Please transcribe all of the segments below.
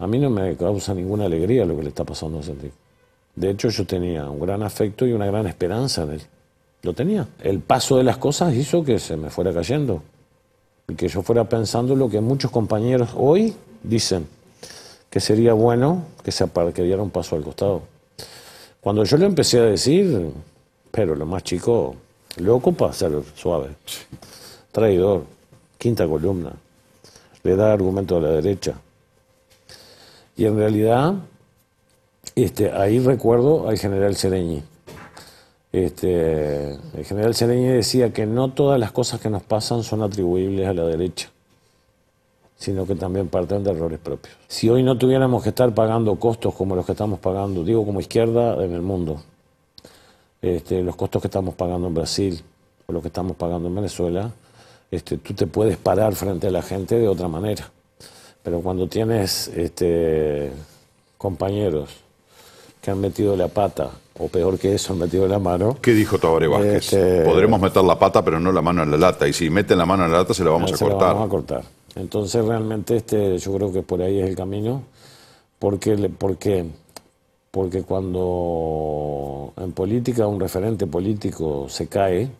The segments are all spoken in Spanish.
A mí no me causa ninguna alegría lo que le está pasando a Celtic. De hecho, yo tenía un gran afecto y una gran esperanza en él. Lo tenía. El paso de las cosas hizo que se me fuera cayendo. Y que yo fuera pensando lo que muchos compañeros hoy dicen, que sería bueno que se que diera un paso al costado. Cuando yo lo empecé a decir, pero lo más chico, loco para ser suave, traidor, quinta columna, le da argumento a la derecha, y en realidad, este, ahí recuerdo al general Sereñi. Este, el general Sereñi decía que no todas las cosas que nos pasan son atribuibles a la derecha, sino que también parten de errores propios. Si hoy no tuviéramos que estar pagando costos como los que estamos pagando, digo como izquierda en el mundo, este, los costos que estamos pagando en Brasil o los que estamos pagando en Venezuela, este, tú te puedes parar frente a la gente de otra manera. Pero cuando tienes este, compañeros que han metido la pata, o peor que eso, han metido la mano. ¿Qué dijo Tabaré Vázquez? Este, Podremos meter la pata, pero no la mano en la lata. Y si meten la mano en la lata, se la vamos a cortar. La a cortar. Entonces, realmente, este, yo creo que por ahí es el camino. Porque, qué? porque cuando en política un referente político se cae,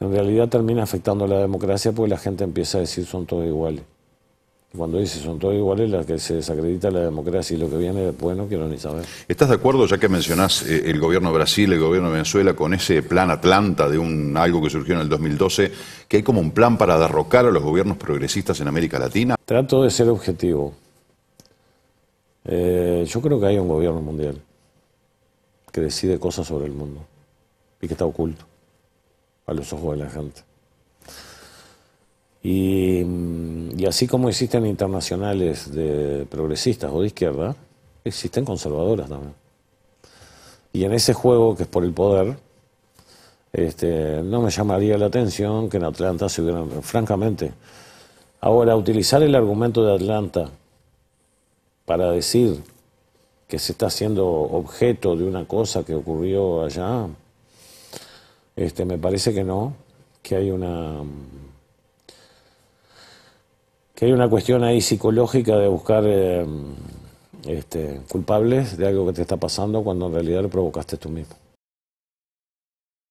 en realidad termina afectando la democracia porque la gente empieza a decir son todos iguales. Cuando dice son todos iguales, las que se desacredita la democracia y lo que viene después no quiero ni saber. ¿Estás de acuerdo, ya que mencionás eh, el gobierno de Brasil, el gobierno de Venezuela, con ese plan Atlanta de un, algo que surgió en el 2012, que hay como un plan para derrocar a los gobiernos progresistas en América Latina? Trato de ser objetivo. Eh, yo creo que hay un gobierno mundial que decide cosas sobre el mundo y que está oculto a los ojos de la gente. Mm, y, así como existen internacionales de progresistas o de izquierda, existen conservadoras también. Y en ese juego que es por el poder, este, no me llamaría la atención que en Atlanta se hubieran, francamente. Ahora, utilizar el argumento de Atlanta para decir que se está haciendo objeto de una cosa que ocurrió allá, este, me parece que no, que hay una que hay una cuestión ahí psicológica de buscar eh, este, culpables de algo que te está pasando cuando en realidad lo provocaste tú mismo.